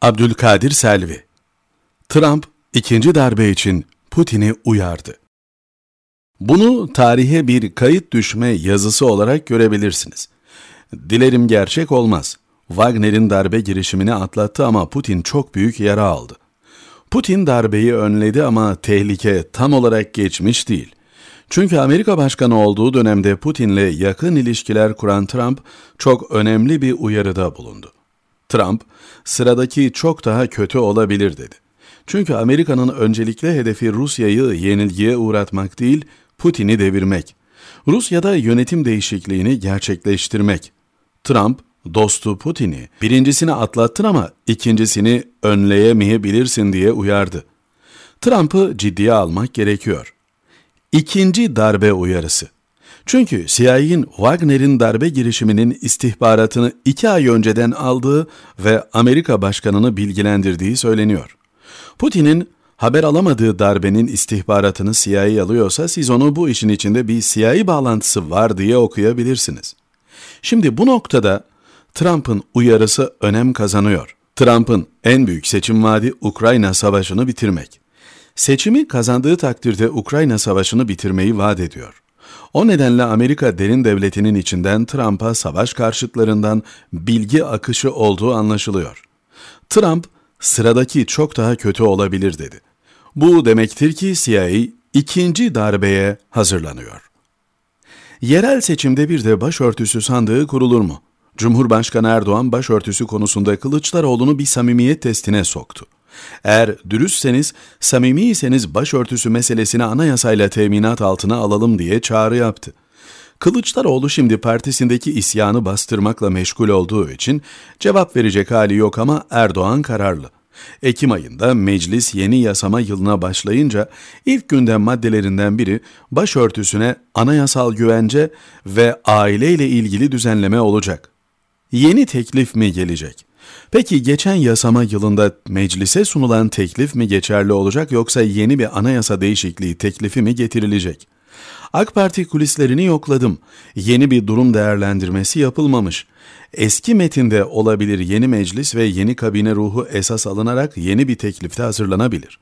Abdülkadir Selvi Trump ikinci darbe için Putin'i uyardı. Bunu tarihe bir kayıt düşme yazısı olarak görebilirsiniz. Dilerim gerçek olmaz. Wagner'in darbe girişimini atlattı ama Putin çok büyük yara aldı. Putin darbeyi önledi ama tehlike tam olarak geçmiş değil. Çünkü Amerika Başkanı olduğu dönemde Putin'le yakın ilişkiler kuran Trump çok önemli bir uyarıda bulundu. Trump, sıradaki çok daha kötü olabilir dedi. Çünkü Amerika'nın öncelikle hedefi Rusya'yı yenilgiye uğratmak değil, Putin'i devirmek. Rusya'da yönetim değişikliğini gerçekleştirmek. Trump, dostu Putin'i birincisini atlattın ama ikincisini önleyemeyebilirsin diye uyardı. Trump'ı ciddiye almak gerekiyor. İkinci darbe uyarısı. Çünkü CIA'in Wagner'in darbe girişiminin istihbaratını iki ay önceden aldığı ve Amerika başkanını bilgilendirdiği söyleniyor. Putin'in haber alamadığı darbenin istihbaratını CIA alıyorsa siz onu bu işin içinde bir CIA bağlantısı var diye okuyabilirsiniz. Şimdi bu noktada Trump'ın uyarısı önem kazanıyor. Trump'ın en büyük seçim vaadi Ukrayna savaşını bitirmek. Seçimi kazandığı takdirde Ukrayna savaşını bitirmeyi vaat ediyor. O nedenle Amerika derin devletinin içinden Trump'a savaş karşıtlarından bilgi akışı olduğu anlaşılıyor. Trump, sıradaki çok daha kötü olabilir dedi. Bu demektir ki CIA ikinci darbeye hazırlanıyor. Yerel seçimde bir de başörtüsü sandığı kurulur mu? Cumhurbaşkanı Erdoğan başörtüsü konusunda Kılıçdaroğlu'nu bir samimiyet testine soktu. Eğer dürüstseniz, samimiyseniz başörtüsü meselesini anayasayla teminat altına alalım diye çağrı yaptı. Kılıçdaroğlu şimdi partisindeki isyanı bastırmakla meşgul olduğu için cevap verecek hali yok ama Erdoğan kararlı. Ekim ayında meclis yeni yasama yılına başlayınca ilk gündem maddelerinden biri başörtüsüne anayasal güvence ve aileyle ilgili düzenleme olacak. Yeni teklif mi gelecek? Peki geçen yasama yılında meclise sunulan teklif mi geçerli olacak yoksa yeni bir anayasa değişikliği teklifi mi getirilecek? AK Parti kulislerini yokladım. Yeni bir durum değerlendirmesi yapılmamış. Eski metinde olabilir yeni meclis ve yeni kabine ruhu esas alınarak yeni bir teklifte hazırlanabilir.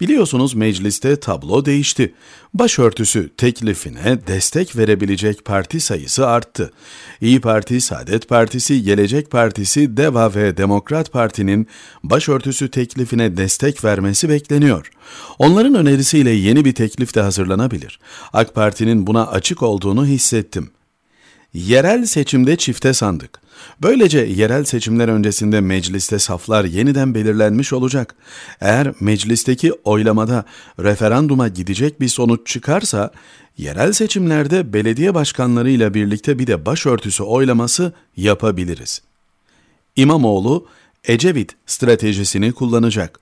Biliyorsunuz mecliste tablo değişti. Başörtüsü teklifine destek verebilecek parti sayısı arttı. İyi Parti, Saadet Partisi, Gelecek Partisi, DEVA ve Demokrat Parti'nin başörtüsü teklifine destek vermesi bekleniyor. Onların önerisiyle yeni bir teklif de hazırlanabilir. AK Parti'nin buna açık olduğunu hissettim yerel seçimde çifte sandık. Böylece yerel seçimler öncesinde mecliste saflar yeniden belirlenmiş olacak. Eğer meclisteki oylamada referanduma gidecek bir sonuç çıkarsa, yerel seçimlerde belediye başkanlarıyla birlikte bir de başörtüsü oylaması yapabiliriz. İmamoğlu, Ecevit stratejisini kullanacak.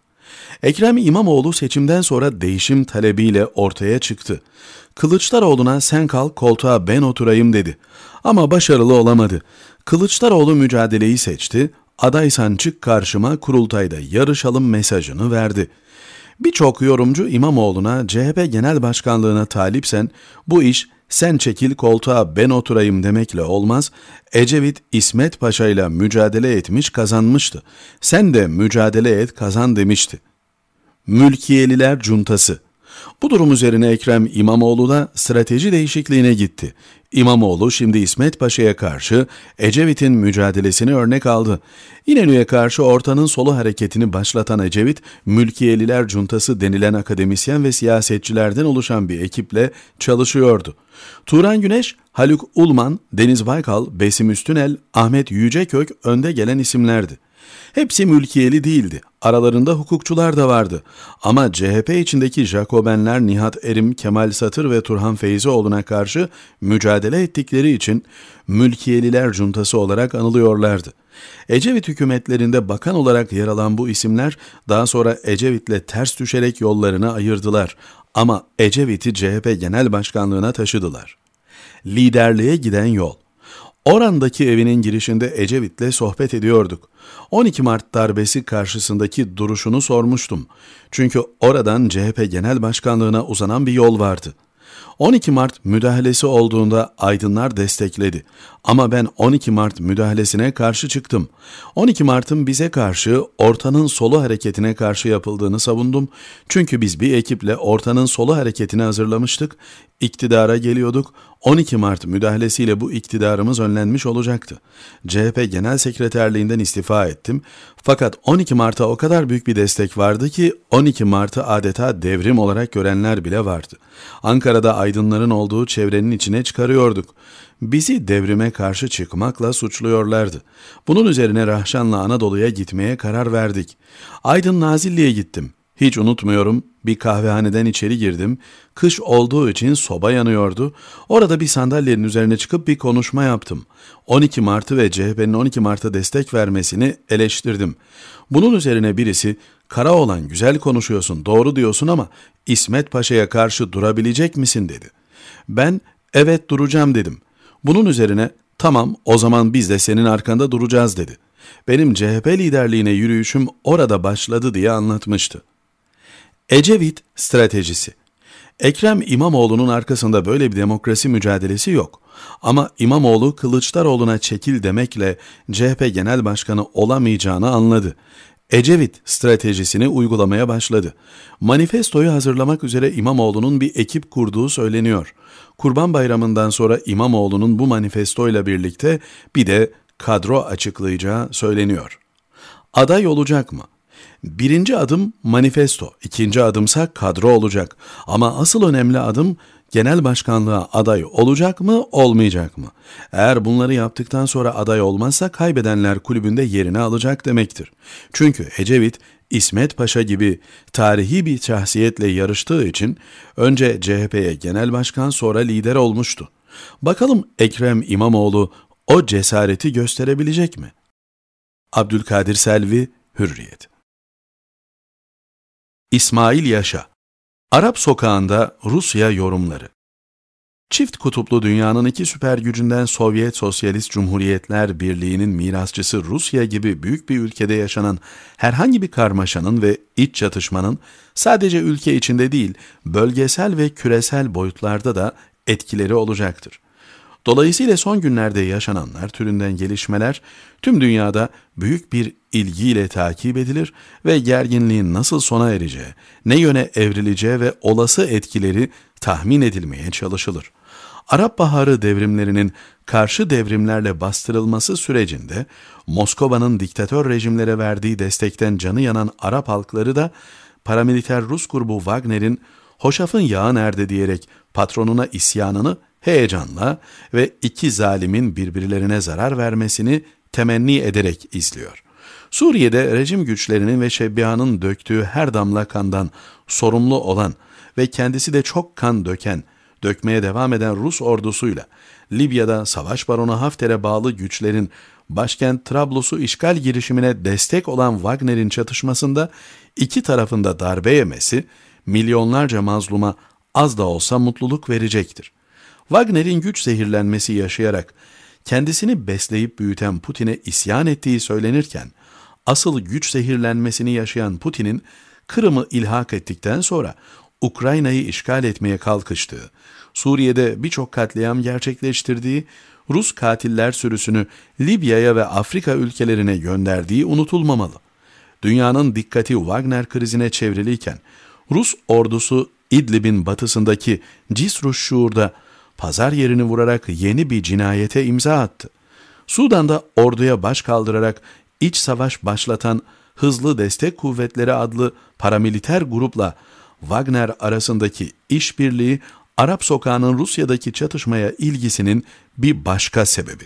Ekrem İmamoğlu seçimden sonra değişim talebiyle ortaya çıktı. Kılıçdaroğlu'na sen kal koltuğa ben oturayım dedi. Ama başarılı olamadı. Kılıçdaroğlu mücadeleyi seçti, adaysan çık karşıma kurultayda yarışalım mesajını verdi. Birçok yorumcu İmamoğlu'na CHP Genel Başkanlığına talipsen bu iş sen çekil koltuğa ben oturayım demekle olmaz, Ecevit İsmet Paşa ile mücadele etmiş kazanmıştı. Sen de mücadele et kazan demişti. Mülkiyeliler Cuntası bu durum üzerine Ekrem İmamoğlu da strateji değişikliğine gitti. İmamoğlu şimdi İsmet Paşa'ya karşı Ecevit'in mücadelesini örnek aldı. İnönü'ye karşı ortanın solu hareketini başlatan Ecevit, Mülkiyeliler Cuntası denilen akademisyen ve siyasetçilerden oluşan bir ekiple çalışıyordu. Turan Güneş, Haluk Ulman, Deniz Baykal, Besim Üstünel, Ahmet Yücekök önde gelen isimlerdi. Hepsi mülkiyeli değildi. Aralarında hukukçular da vardı. Ama CHP içindeki Jacobenler Nihat Erim, Kemal Satır ve Turhan Feyzioğlu'na karşı mücadele ettikleri için mülkiyeliler cuntası olarak anılıyorlardı. Ecevit hükümetlerinde bakan olarak yer alan bu isimler daha sonra Ecevit'le ters düşerek yollarını ayırdılar ama Ecevit'i CHP Genel Başkanlığına taşıdılar. Liderliğe giden yol Oran'daki evinin girişinde Ecevit'le sohbet ediyorduk. 12 Mart darbesi karşısındaki duruşunu sormuştum. Çünkü oradan CHP Genel Başkanlığına uzanan bir yol vardı. 12 Mart müdahalesi olduğunda aydınlar destekledi. Ama ben 12 Mart müdahalesine karşı çıktım. 12 Mart'ın bize karşı ortanın solu hareketine karşı yapıldığını savundum. Çünkü biz bir ekiple ortanın solu hareketini hazırlamıştık İktidara geliyorduk, 12 Mart müdahalesiyle bu iktidarımız önlenmiş olacaktı. CHP Genel Sekreterliğinden istifa ettim. Fakat 12 Mart'a o kadar büyük bir destek vardı ki 12 Mart'ı adeta devrim olarak görenler bile vardı. Ankara'da aydınların olduğu çevrenin içine çıkarıyorduk. Bizi devrime karşı çıkmakla suçluyorlardı. Bunun üzerine Rahşan'la Anadolu'ya gitmeye karar verdik. Aydın Nazilli'ye gittim. Hiç unutmuyorum bir kahvehaneden içeri girdim. Kış olduğu için soba yanıyordu. Orada bir sandalyenin üzerine çıkıp bir konuşma yaptım. 12 Mart'ı ve CHP'nin 12 Mart'a destek vermesini eleştirdim. Bunun üzerine birisi kara olan güzel konuşuyorsun doğru diyorsun ama İsmet Paşa'ya karşı durabilecek misin dedi. Ben evet duracağım dedim. Bunun üzerine tamam o zaman biz de senin arkanda duracağız dedi. Benim CHP liderliğine yürüyüşüm orada başladı diye anlatmıştı. Ecevit stratejisi. Ekrem İmamoğlu'nun arkasında böyle bir demokrasi mücadelesi yok. Ama İmamoğlu Kılıçdaroğlu'na çekil demekle CHP Genel Başkanı olamayacağını anladı. Ecevit stratejisini uygulamaya başladı. Manifestoyu hazırlamak üzere İmamoğlu'nun bir ekip kurduğu söyleniyor. Kurban Bayramı'ndan sonra İmamoğlu'nun bu manifestoyla birlikte bir de kadro açıklayacağı söyleniyor. Aday olacak mı? Birinci adım manifesto, ikinci adımsa kadro olacak. Ama asıl önemli adım genel başkanlığa aday olacak mı, olmayacak mı? Eğer bunları yaptıktan sonra aday olmazsa kaybedenler kulübünde yerini alacak demektir. Çünkü Ecevit İsmet Paşa gibi tarihi bir şahsiyetle yarıştığı için önce CHP'ye genel başkan sonra lider olmuştu. Bakalım Ekrem İmamoğlu o cesareti gösterebilecek mi? Abdülkadir Selvi, Hürriyet İsmail Yaşa Arap Sokağında Rusya Yorumları Çift kutuplu dünyanın iki süper gücünden Sovyet Sosyalist Cumhuriyetler Birliği'nin mirasçısı Rusya gibi büyük bir ülkede yaşanan herhangi bir karmaşanın ve iç çatışmanın sadece ülke içinde değil, bölgesel ve küresel boyutlarda da etkileri olacaktır. Dolayısıyla son günlerde yaşananlar türünden gelişmeler tüm dünyada büyük bir ilgiyle takip edilir ve gerginliğin nasıl sona ereceği, ne yöne evrileceği ve olası etkileri tahmin edilmeye çalışılır. Arap Baharı devrimlerinin karşı devrimlerle bastırılması sürecinde Moskova'nın diktatör rejimlere verdiği destekten canı yanan Arap halkları da paramiliter Rus grubu Wagner'in hoşafın yağın erdi diyerek patronuna isyanını heyecanla ve iki zalimin birbirlerine zarar vermesini temenni ederek izliyor. Suriye'de rejim güçlerinin ve şebbihanın döktüğü her damla kandan sorumlu olan ve kendisi de çok kan döken, dökmeye devam eden Rus ordusuyla Libya'da savaş baronu Hafter'e bağlı güçlerin başkent Trablus'u işgal girişimine destek olan Wagner'in çatışmasında iki tarafında darbe yemesi milyonlarca mazluma az da olsa mutluluk verecektir. Wagner'in güç zehirlenmesi yaşayarak kendisini besleyip büyüten Putin'e isyan ettiği söylenirken, asıl güç zehirlenmesini yaşayan Putin'in Kırım'ı ilhak ettikten sonra Ukrayna'yı işgal etmeye kalkıştığı, Suriye'de birçok katliam gerçekleştirdiği, Rus katiller sürüsünü Libya'ya ve Afrika ülkelerine gönderdiği unutulmamalı. Dünyanın dikkati Wagner krizine çevriliyken, Rus ordusu İdlib'in batısındaki Cisruş şuurda pazar yerini vurarak yeni bir cinayete imza attı. Sudan'da orduya baş kaldırarak iç savaş başlatan Hızlı Destek Kuvvetleri adlı paramiliter grupla Wagner arasındaki işbirliği Arap sokağının Rusya'daki çatışmaya ilgisinin bir başka sebebi.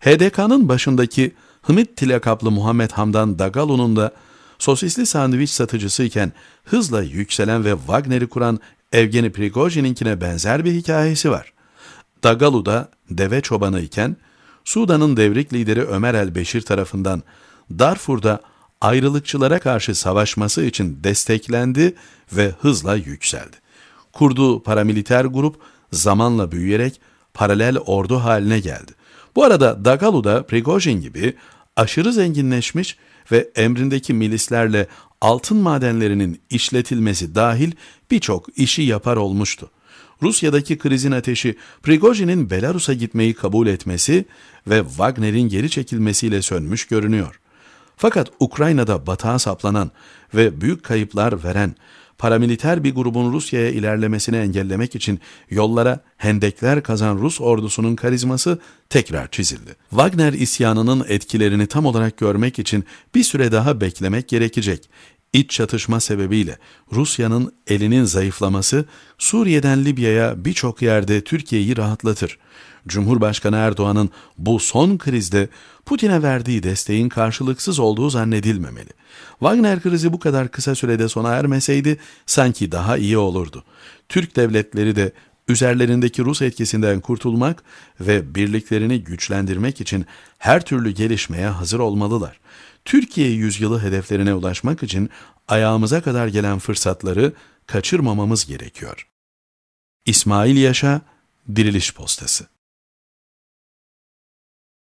HDK'nın başındaki Hımit Tilakaplı Muhammed Hamdan Dagalo'nun da sosisli sandviç satıcısıyken hızla yükselen ve Wagner'i kuran Evgeni Prigojin'inkine benzer bir hikayesi var. Dagalu'da deve çobanı iken Sudan'ın devrik lideri Ömer el-Beşir tarafından Darfur'da ayrılıkçılara karşı savaşması için desteklendi ve hızla yükseldi. Kurduğu paramiliter grup zamanla büyüyerek paralel ordu haline geldi. Bu arada Dagalu'da Prigojin gibi aşırı zenginleşmiş ve emrindeki milislerle altın madenlerinin işletilmesi dahil birçok işi yapar olmuştu. Rusya'daki krizin ateşi Prigojin'in Belarus'a gitmeyi kabul etmesi ve Wagner'in geri çekilmesiyle sönmüş görünüyor. Fakat Ukrayna'da batağa saplanan ve büyük kayıplar veren paramiliter bir grubun Rusya'ya ilerlemesini engellemek için yollara hendekler kazan Rus ordusunun karizması tekrar çizildi. Wagner isyanının etkilerini tam olarak görmek için bir süre daha beklemek gerekecek. İç çatışma sebebiyle Rusya'nın elinin zayıflaması Suriye'den Libya'ya birçok yerde Türkiye'yi rahatlatır. Cumhurbaşkanı Erdoğan'ın bu son krizde Putin'e verdiği desteğin karşılıksız olduğu zannedilmemeli. Wagner krizi bu kadar kısa sürede sona ermeseydi sanki daha iyi olurdu. Türk devletleri de üzerlerindeki Rus etkisinden kurtulmak ve birliklerini güçlendirmek için her türlü gelişmeye hazır olmalılar. Türkiye yüzyılı hedeflerine ulaşmak için ayağımıza kadar gelen fırsatları kaçırmamamız gerekiyor. İsmail Yaşa, Diriliş Postası